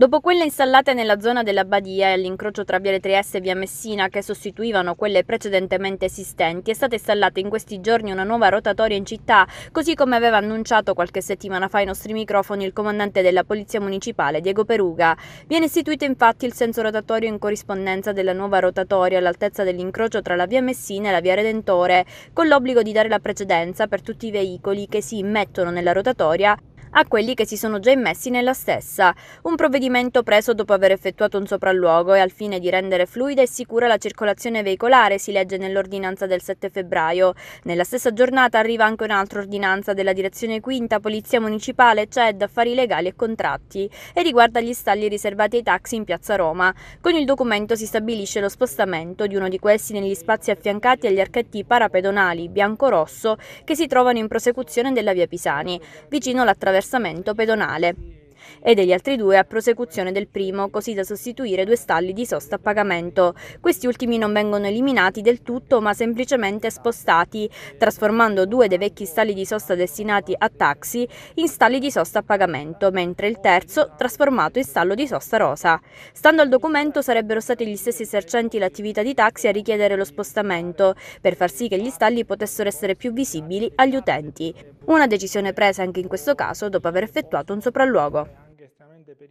Dopo quelle installate nella zona della Badia e all'incrocio tra Viale Trieste e Via Messina che sostituivano quelle precedentemente esistenti, è stata installata in questi giorni una nuova rotatoria in città, così come aveva annunciato qualche settimana fa ai nostri microfoni il comandante della Polizia Municipale, Diego Peruga. Viene istituito infatti il senso rotatorio in corrispondenza della nuova rotatoria all'altezza dell'incrocio tra la Via Messina e la Via Redentore, con l'obbligo di dare la precedenza per tutti i veicoli che si immettono nella rotatoria a quelli che si sono già immessi nella stessa. Un provvedimento preso dopo aver effettuato un sopralluogo e al fine di rendere fluida e sicura la circolazione veicolare, si legge nell'ordinanza del 7 febbraio. Nella stessa giornata arriva anche un'altra ordinanza della Direzione Quinta, Polizia Municipale, CED, Affari Legali e Contratti e riguarda gli stalli riservati ai taxi in piazza Roma. Con il documento si stabilisce lo spostamento di uno di questi negli spazi affiancati agli archetti parapedonali bianco-rosso che si trovano in prosecuzione della via Pisani, vicino all'attraversamento attraversamento pedonale e degli altri due a prosecuzione del primo, così da sostituire due stalli di sosta a pagamento. Questi ultimi non vengono eliminati del tutto, ma semplicemente spostati, trasformando due dei vecchi stalli di sosta destinati a taxi in stalli di sosta a pagamento, mentre il terzo trasformato in stallo di sosta rosa. Stando al documento sarebbero stati gli stessi esercenti l'attività di taxi a richiedere lo spostamento, per far sì che gli stalli potessero essere più visibili agli utenti. Una decisione presa anche in questo caso dopo aver effettuato un sopralluogo. de